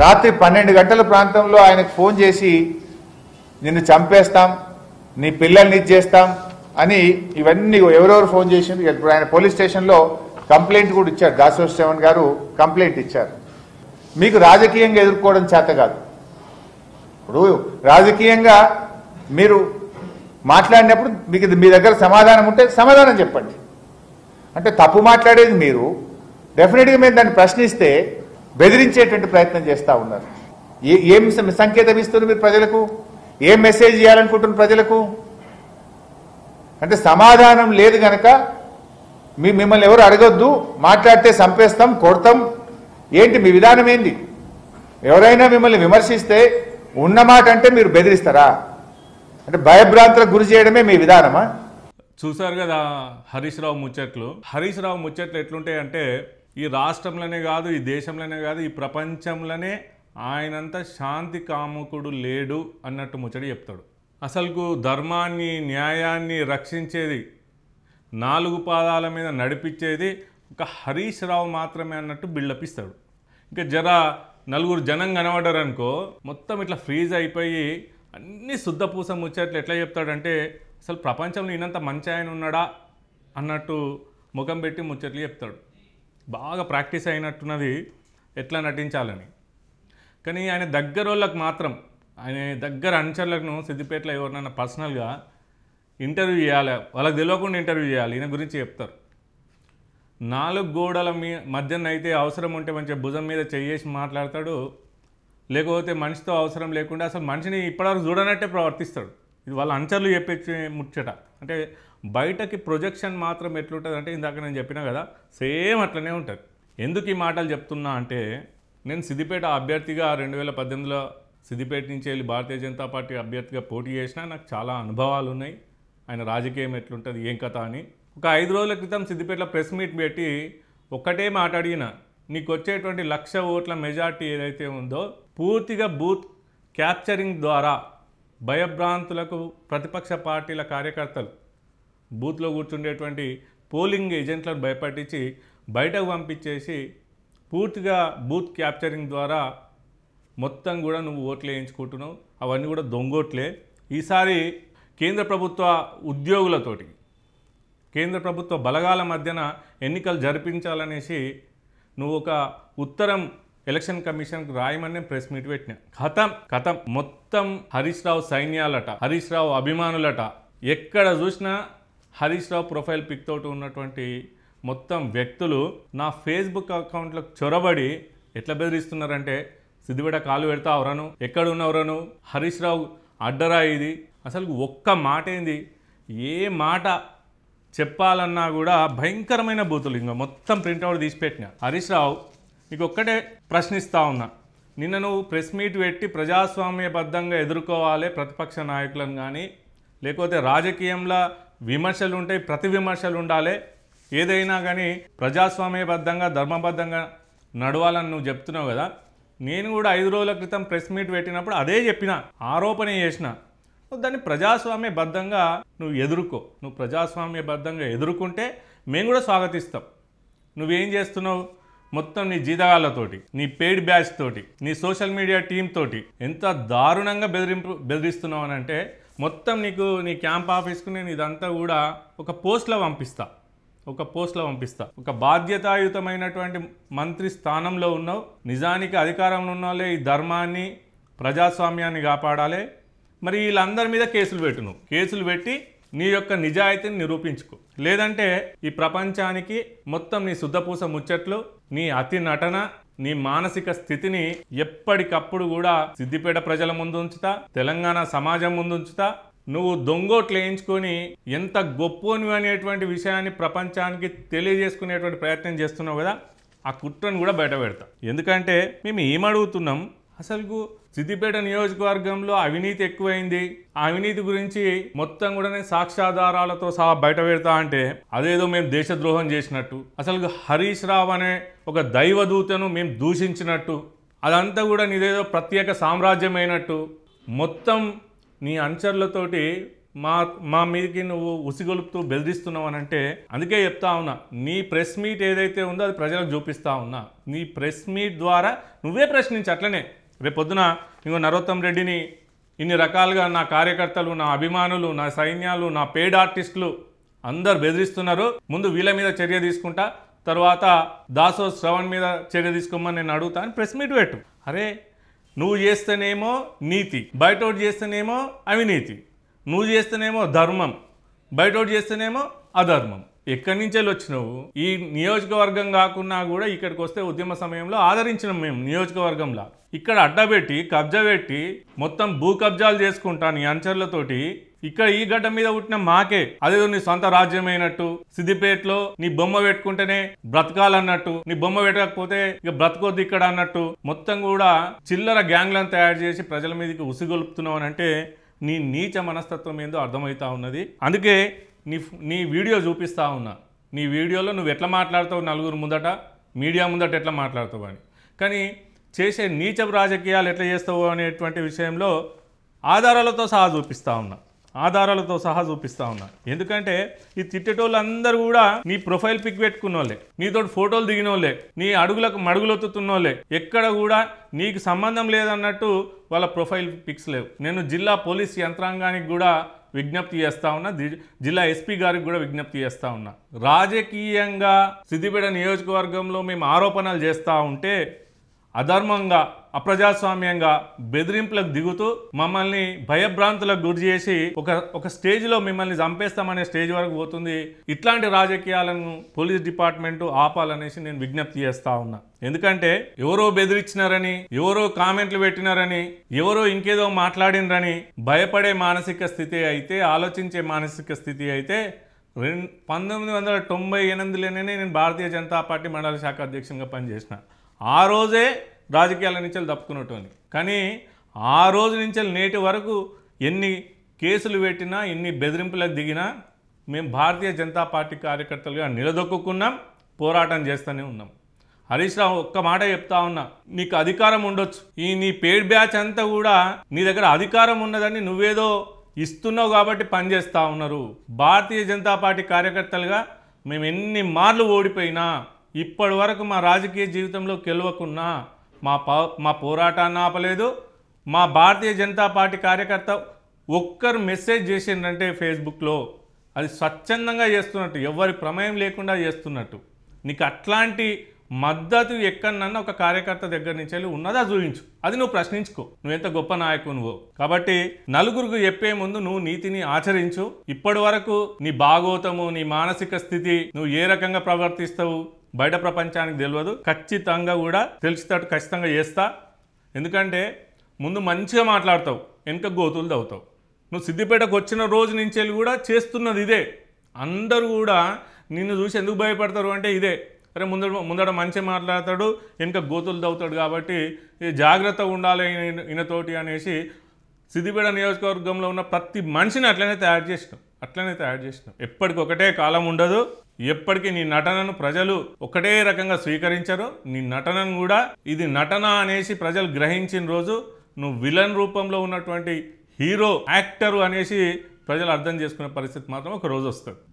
రాత్రి పన్నెండు గంటల ప్రాంతంలో ఆయనకు ఫోన్ చేసి నిన్ను చంపేస్తాం నీ పిల్లల్ని ఇచ్చేస్తాం అని ఇవన్నీ ఎవరెవరు ఫోన్ చేసింది ఇప్పుడు ఆయన పోలీస్ స్టేషన్లో కంప్లైంట్ కూడా ఇచ్చారు దాసో శ్రవణ్ గారు కంప్లైంట్ ఇచ్చారు మీకు రాజకీయంగా ఎదుర్కోవడం చేత కాదు ఇప్పుడు రాజకీయంగా మీరు మాట్లాడినప్పుడు మీకు మీ దగ్గర సమాధానం ఉంటే సమాధానం చెప్పండి అంటే తప్పు మాట్లాడేది మీరు డెఫినెట్గా మేము దాన్ని ప్రశ్నిస్తే బెదిరించేటువంటి ప్రయత్నం చేస్తూ ఉన్నారు ఏ ఏం సంకేతం ఇస్తుంది మీరు ప్రజలకు ఏం మెసేజ్ ఇవ్వాలనుకుంటున్నారు ప్రజలకు అంటే సమాధానం లేదు గనక మీ మిమ్మల్ని ఎవరు అడగొద్దు మాట్లాడితే చంపేస్తాం కొడతాం ఏంటి మీ విధానం ఏంది ఎవరైనా మిమ్మల్ని విమర్శిస్తే ఉన్నమాట అంటే మీరు బెదిరిస్తారా అంటే భయభ్రాంతులకు గురి చేయడమే మీ విధానమా చూసారు కదా హరీష్ రావు ముచ్చట్లు హరీష్ రావు ముచ్చట్లు ఎట్లుంటాయంటే ఈ రాష్ట్రంలోనే కాదు ఈ దేశంలోనే కాదు ఈ ప్రపంచంలోనే ఆయనంత శాంతి కాముకుడు లేడు అన్నట్టు ముచ్చడి చెప్తాడు అసలుకు ధర్మాన్ని న్యాయాన్ని రక్షించేది నాలుగు పాదాల మీద నడిపించేది ఒక హరీష్ రావు మాత్రమే అన్నట్టు బిల్డప్ ఇస్తాడు ఇంకా జర నలుగురు జనం కనబడ్డారనుకో అనుకో మొత్తం ఇట్లా ఫ్రీజ్ అయిపోయి అన్ని పూస ముచ్చట్లు ఎట్లా చెప్తాడంటే అసలు ప్రపంచంలో ఈయనంత మంచి ఆయన ఉన్నాడా అన్నట్టు ముఖం పెట్టి ముచ్చట్లు చెప్తాడు బాగా ప్రాక్టీస్ అయినట్టున్నది ఎట్లా నటించాలని కానీ ఆయన దగ్గరోళ్ళకు మాత్రం ఆయన దగ్గర అనుచరులకు సిద్దిపేటలో ఎవరినైనా పర్సనల్గా ఇంటర్వ్యూ చేయాలి వాళ్ళకి తెలియకుండా ఇంటర్వ్యూ చేయాలి ఈయన గురించి చెప్తారు నాలుగు గోడల మీ అయితే అవసరం ఉంటే మంచిగా భుజం మీద చెయ్యేసి మాట్లాడతాడు లేకపోతే మనిషితో అవసరం లేకుండా అసలు మనిషిని ఇప్పటివరకు చూడనట్టే ప్రవర్తిస్తాడు ఇది వాళ్ళ అంచర్లు చెప్పే ముచ్చట అంటే బయటకి ప్రొజెక్షన్ మాత్రం ఎట్లుంటుంది అంటే ఇందాక నేను చెప్పినా కదా సేమ్ అట్లనే ఉంటుంది ఎందుకు ఈ మాటలు చెప్తున్నా అంటే నేను సిద్దిపేట అభ్యర్థిగా రెండు వేల పద్దెనిమిదిలో సిద్దిపేట నుంచి వెళ్ళి భారతీయ జనతా పార్టీ అభ్యర్థిగా పోటీ చేసినా నాకు చాలా అనుభవాలు ఉన్నాయి ఆయన రాజకీయం ఎట్లుంటుంది ఏం కథ అని ఒక ఐదు రోజుల క్రితం సిద్దిపేటలో ప్రెస్ మీట్ పెట్టి ఒక్కటే మాట అడిగిన నీకు వచ్చేటువంటి లక్ష ఓట్ల మెజార్టీ ఏదైతే ఉందో పూర్తిగా బూత్ క్యాప్చరింగ్ ద్వారా భయభ్రాంతులకు ప్రతిపక్ష పార్టీల కార్యకర్తలు బూత్లో కూర్చుండేటువంటి పోలింగ్ ఏజెంట్లను భయపట్టించి బయటకు పంపించేసి పూర్తిగా బూత్ క్యాప్చరింగ్ ద్వారా మొత్తం కూడా నువ్వు ఓట్లు వేయించుకుంటున్నావు అవన్నీ కూడా దొంగోట్లే ఈసారి కేంద్ర ప్రభుత్వ ఉద్యోగులతోటి కేంద్ర ప్రభుత్వ బలగాల మధ్యన ఎన్నికలు జరిపించాలనేసి నువ్వు ఒక ఉత్తరం ఎలక్షన్ కు రాయమని ప్రెస్ మీట్ పెట్టిన కథం కథం మొత్తం హరీష్ రావు సైన్యాలట హరీష్ రావు అభిమానులట ఎక్కడ చూసినా హరీష్ రావు ప్రొఫైల్ పిక్ తోటి ఉన్నటువంటి మొత్తం వ్యక్తులు నా ఫేస్బుక్ అకౌంట్లో చొరబడి ఎట్లా బెదిరిస్తున్నారంటే సిద్దిపేట కాలు పెడతా ఎవరను ఉన్నవరను హరీష్ రావు అడ్డరా ఇది అసలు ఒక్క మాట ఏంది ఏ మాట చెప్పాలన్నా కూడా భయంకరమైన బూతులు ఇంకా మొత్తం ప్రింట్అవుట్ తీసిపెట్టిన హరీష్ రావు నీకు ఒక్కటే ప్రశ్నిస్తా ఉన్నా నిన్న నువ్వు ప్రెస్ మీట్ పెట్టి ప్రజాస్వామ్యబద్ధంగా ఎదుర్కోవాలి ప్రతిపక్ష నాయకులను కానీ లేకపోతే రాజకీయంలో విమర్శలు ఉంటాయి ప్రతి విమర్శలు ఉండాలి ఏదైనా కానీ ప్రజాస్వామ్యబద్ధంగా ధర్మబద్ధంగా నడవాలని నువ్వు చెప్తున్నావు కదా నేను కూడా ఐదు రోజుల క్రితం ప్రెస్ మీట్ పెట్టినప్పుడు అదే చెప్పిన ఆరోపణ చేసిన దాన్ని ప్రజాస్వామ్యబద్ధంగా నువ్వు ఎదుర్కో నువ్వు ప్రజాస్వామ్యబద్ధంగా ఎదుర్కొంటే మేము కూడా స్వాగతిస్తాం నువ్వేం చేస్తున్నావు మొత్తం నీ జీతగాళ్ళతోటి నీ పెయిడ్ బ్యాచ్ తోటి నీ సోషల్ మీడియా టీమ్ తోటి ఎంత దారుణంగా బెదిరింపు బెదిరిస్తున్నావు అని అంటే మొత్తం నీకు నీ క్యాంప్ ఆఫీస్కు నేను ఇదంతా కూడా ఒక పోస్ట్లో పంపిస్తా ఒక పోస్ట్లో పంపిస్తా ఒక బాధ్యతాయుతమైనటువంటి మంత్రి స్థానంలో ఉన్నావు నిజానికి అధికారంలో ఉన్న ఈ ధర్మాన్ని ప్రజాస్వామ్యాన్ని కాపాడాలి మరి వీళ్ళందరి మీద కేసులు పెట్టును కేసులు పెట్టి నీ యొక్క నిజాయితీని నిరూపించుకో లేదంటే ఈ ప్రపంచానికి మొత్తం నీ శుద్ధపూస ముచ్చట్లు నీ అతి నటన నీ మానసిక స్థితిని ఎప్పటికప్పుడు కూడా సిద్దిపేట ప్రజల ముందు ఉంచుతా తెలంగాణ సమాజం ముందు ఉంచుతా నువ్వు దొంగోట్లు వేయించుకొని ఎంత గొప్పని అనేటువంటి విషయాన్ని ప్రపంచానికి తెలియజేసుకునేటువంటి ప్రయత్నం చేస్తున్నావు కదా ఆ కుట్రను కూడా బయట పెడతా ఎందుకంటే మేము ఏమడుగుతున్నాం అసలు సిద్దిపేట నియోజకవర్గంలో అవినీతి ఎక్కువైంది ఆ అవినీతి గురించి మొత్తం కూడా నేను సాక్ష్యాధారాలతో సహా బయట పెడతా అంటే అదేదో మేము దేశద్రోహం చేసినట్టు అసలు హరీష్ రావు అనే ఒక దైవదూతను మేము దూషించినట్టు అదంతా కూడా నీదేదో ప్రత్యేక సామ్రాజ్యమైనట్టు మొత్తం నీ అంచర్లతోటి మా మా మీదకి నువ్వు ఉసిగొలుపుతూ బెదిరిస్తున్నావు అని అంటే అందుకే చెప్తా ఉన్నా నీ ప్రెస్ మీట్ ఏదైతే ఉందో అది ప్రజలకు చూపిస్తా ఉన్నా నీ ప్రెస్ మీట్ ద్వారా నువ్వే ప్రశ్నించి అట్లనే రేపు పొద్దున ఇంకో నరోత్తం రెడ్డిని ఇన్ని రకాలుగా నా కార్యకర్తలు నా అభిమానులు నా సైన్యాలు నా పేడ్ ఆర్టిస్టులు అందరు బెదిరిస్తున్నారు ముందు వీళ్ళ మీద చర్య తీసుకుంటా తర్వాత దాసో శ్రవణ్ మీద చర్య తీసుకోమని నేను అడుగుతా అని ప్రెస్ మీట్ పెట్టు అరే నువ్వు చేస్తేనేమో నీతి బయటోటి చేస్తేనేమో అవినీతి నువ్వు చేస్తేనేమో ధర్మం బయటోటి చేస్తేనేమో అధర్మం ఎక్కడి వెళ్ళి వచ్చినావు ఈ నియోజకవర్గం కాకున్నా కూడా ఇక్కడికి వస్తే ఉద్యమ సమయంలో ఆదరించినాం మేము నియోజకవర్గంలో ఇక్కడ అడ్డబెట్టి కబ్జా పెట్టి మొత్తం భూ కబ్జాలు చేసుకుంటాను నీ అంచర్లతోటి ఇక్కడ ఈ గడ్డ మీద పుట్టిన మాకే అదేదో నీ సొంత రాజ్యమైనట్టు సిద్దిపేటలో నీ బొమ్మ పెట్టుకుంటేనే బ్రతకాలన్నట్టు నీ బొమ్మ పెట్టకపోతే ఇక బ్రతకొద్దు ఇక్కడ అన్నట్టు మొత్తం కూడా చిల్లర గ్యాంగ్లను తయారు చేసి ప్రజల మీదకి ఉసిగొలుపుతున్నావు అని అంటే నీ నీచ మనస్తత్వం ఏందో అర్థమవుతా ఉన్నది అందుకే నీ నీ వీడియో చూపిస్తా ఉన్నా నీ వీడియోలో నువ్వు ఎట్లా మాట్లాడతావు నలుగురు ముందట మీడియా ముందట ఎట్లా మాట్లాడతావు అని కానీ చేసే నీచపు రాజకీయాలు ఎట్లా చేస్తావు అనేటువంటి విషయంలో ఆధారాలతో సహా చూపిస్తూ ఉన్నా ఆధారాలతో సహా చూపిస్తూ ఉన్నా ఎందుకంటే ఈ తిట్టేటోళ్ళందరూ కూడా నీ ప్రొఫైల్ పిక్ పెట్టుకున్నోళ్ళే నీతో ఫోటోలు దిగినోళ్ళే నీ అడుగులకు మడుగులొత్తుతున్నోళ్ళే ఎక్కడ కూడా నీకు సంబంధం లేదన్నట్టు వాళ్ళ ప్రొఫైల్ పిక్స్ లేవు నేను జిల్లా పోలీస్ యంత్రాంగానికి కూడా విజ్ఞప్తి చేస్తా ఉన్నా జిల్లా ఎస్పీ గారికి కూడా విజ్ఞప్తి చేస్తా ఉన్నా రాజకీయంగా సిద్దిపేట నియోజకవర్గంలో మేము ఆరోపణలు చేస్తూ ఉంటే అధర్మంగా అప్రజాస్వామ్యంగా బెదిరింపులకు దిగుతూ మమ్మల్ని భయభ్రాంతులకు గురి చేసి ఒక ఒక స్టేజ్లో మిమ్మల్ని చంపేస్తామనే స్టేజ్ వరకు పోతుంది ఇట్లాంటి రాజకీయాలను పోలీస్ డిపార్ట్మెంట్ ఆపాలనేసి నేను విజ్ఞప్తి చేస్తా ఉన్నా ఎందుకంటే ఎవరో బెదిరించినారని ఎవరో కామెంట్లు పెట్టినారని ఎవరో ఇంకేదో మాట్లాడినరని భయపడే మానసిక స్థితి అయితే ఆలోచించే మానసిక స్థితి అయితే రెండు పంతొమ్మిది వందల తొంభై ఎనిమిదిలోనే నేను భారతీయ జనతా పార్టీ మండల శాఖ అధ్యక్షునిగా పనిచేసిన ఆ రోజే రాజకీయాల నుంచి తప్పుకున్నటువంటి కానీ ఆ రోజు నుంచి నేటి వరకు ఎన్ని కేసులు పెట్టినా ఎన్ని బెదిరింపులకు దిగినా మేము భారతీయ జనతా పార్టీ కార్యకర్తలుగా నిలదొక్కున్నాం పోరాటం చేస్తూనే ఉన్నాం హరీష్ రావు ఒక్క మాట చెప్తా ఉన్నా నీకు అధికారం ఉండొచ్చు ఈ నీ పేడ్ బ్యాచ్ అంతా కూడా నీ దగ్గర అధికారం ఉన్నదని నువ్వేదో ఇస్తున్నావు కాబట్టి పనిచేస్తూ ఉన్నారు భారతీయ జనతా పార్టీ కార్యకర్తలుగా మేము ఎన్ని మార్లు ఓడిపోయినా ఇప్పటి వరకు మా రాజకీయ జీవితంలో గెలవకున్నా మా మా పోరాటాన్ని ఆపలేదు మా భారతీయ జనతా పార్టీ కార్యకర్త ఒక్కరు మెసేజ్ చేసిందంటే ఫేస్బుక్లో అది స్వచ్ఛందంగా చేస్తున్నట్టు ఎవరి ప్రమేయం లేకుండా చేస్తున్నట్టు నీకు అట్లాంటి మద్దతు ఎక్కడన్నా ఒక కార్యకర్త దగ్గర నుంచి వెళ్ళి ఉన్నదా చూపించు అది నువ్వు ప్రశ్నించుకో నువ్వు ఎంత గొప్ప నాయకునువో కాబట్టి నలుగురికి చెప్పే ముందు నువ్వు నీతిని ఆచరించు ఇప్పటి వరకు నీ బాగోతము నీ మానసిక స్థితి నువ్వు ఏ రకంగా ప్రవర్తిస్తావు బయట ప్రపంచానికి తెలియదు ఖచ్చితంగా కూడా తెలిసేటట్టు ఖచ్చితంగా చేస్తా ఎందుకంటే ముందు మంచిగా మాట్లాడతావు వెనుక గోతులు తవ్వుతావు నువ్వు సిద్దిపేటకు వచ్చిన రోజు నుంచి వెళ్ళి కూడా చేస్తున్నది ఇదే అందరూ కూడా నిన్ను చూసి ఎందుకు భయపడతారు అంటే ఇదే అరే ముందు ముందడ మంచిగా మాట్లాడతాడు వెనుక గోతులు తవ్వుతాడు కాబట్టి జాగ్రత్తగా ఉండాలి ఈయనతోటి అనేసి సిద్దిపేట నియోజకవర్గంలో ఉన్న ప్రతి మనిషిని అట్లనే తయారు చేసినాం అట్లనే యాడ్ చేసినాం ఎప్పటికొకటే కాలం ఉండదు ఎప్పటికీ నీ నటనను ప్రజలు ఒకటే రకంగా స్వీకరించరు నీ నటనను కూడా ఇది నటన అనేసి ప్రజలు గ్రహించిన రోజు నువ్వు విలన్ రూపంలో ఉన్నటువంటి హీరో యాక్టరు అనేసి ప్రజలు అర్థం చేసుకునే పరిస్థితి మాత్రం ఒక రోజు వస్తుంది